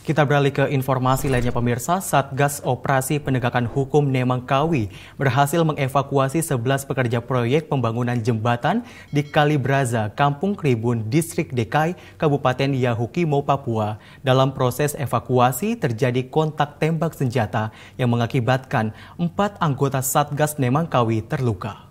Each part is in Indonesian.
Kita beralih ke informasi lainnya pemirsa, Satgas Operasi Penegakan Hukum Nemangkawi berhasil mengevakuasi 11 pekerja proyek pembangunan jembatan di Kalibraza, Kampung Kribun, Distrik Dekai, Kabupaten Yahukimo, Papua. Dalam proses evakuasi terjadi kontak tembak senjata yang mengakibatkan empat anggota Satgas Nemangkawi terluka.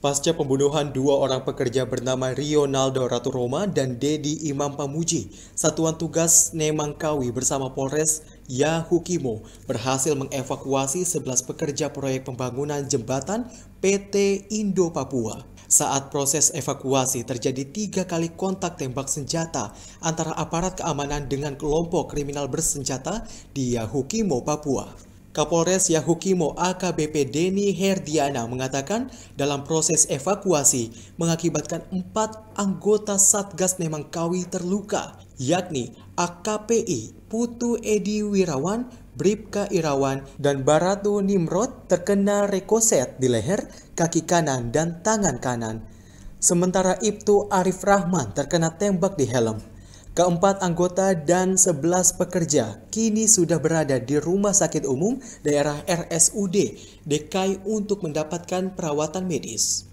Pasca pembunuhan dua orang pekerja bernama Rionaldo Ratu Roma dan Dedi Imam Pamuji, Satuan Tugas Nemangkawi bersama Polres Yahukimo berhasil mengevakuasi 11 pekerja proyek pembangunan jembatan PT Indo Papua. Saat proses evakuasi terjadi tiga kali kontak tembak senjata antara aparat keamanan dengan kelompok kriminal bersenjata di Yahukimo, Papua. Kapolres Yahukimo AKBP Deni Herdiana mengatakan dalam proses evakuasi mengakibatkan empat anggota Satgas Nemangkawi terluka, yakni AKPI Putu Edi Wirawan, Bripka Irawan, dan Baratu Nimrod terkena rekoset di leher, kaki kanan, dan tangan kanan. Sementara Ibtu Arif Rahman terkena tembak di helm. Keempat anggota dan 11 pekerja kini sudah berada di Rumah Sakit Umum Daerah RSUD DKI untuk mendapatkan perawatan medis.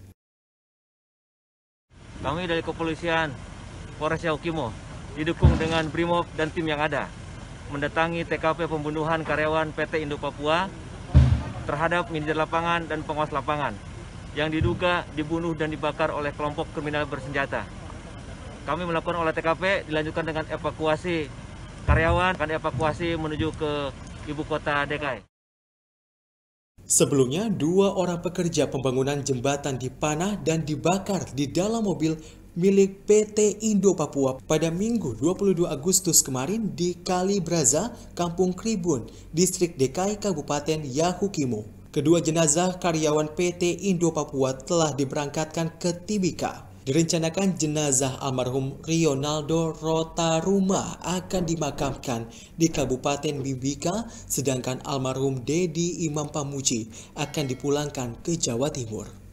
Kami dari kepolisian Polres Yaukimo didukung dengan BRIMOB dan tim yang ada mendatangi TKP pembunuhan karyawan PT Indo Papua terhadap manajer lapangan dan pengawas lapangan yang diduga dibunuh dan dibakar oleh kelompok kriminal bersenjata. Kami melakukan olah TKP dilanjutkan dengan evakuasi karyawan akan evakuasi menuju ke ibu kota DKI. Sebelumnya, dua orang pekerja pembangunan jembatan dipanah dan dibakar di dalam mobil milik PT Indo Papua pada Minggu 22 Agustus kemarin di Kali Braza, Kampung Kribun, Distrik DKI Kabupaten Yahukimo. Kedua jenazah karyawan PT Indo Papua telah diberangkatkan ke Tibika Direncanakan jenazah almarhum Ronaldo Rotaruma akan dimakamkan di Kabupaten Bibika, sedangkan almarhum Dedi Imam Pamuji akan dipulangkan ke Jawa Timur.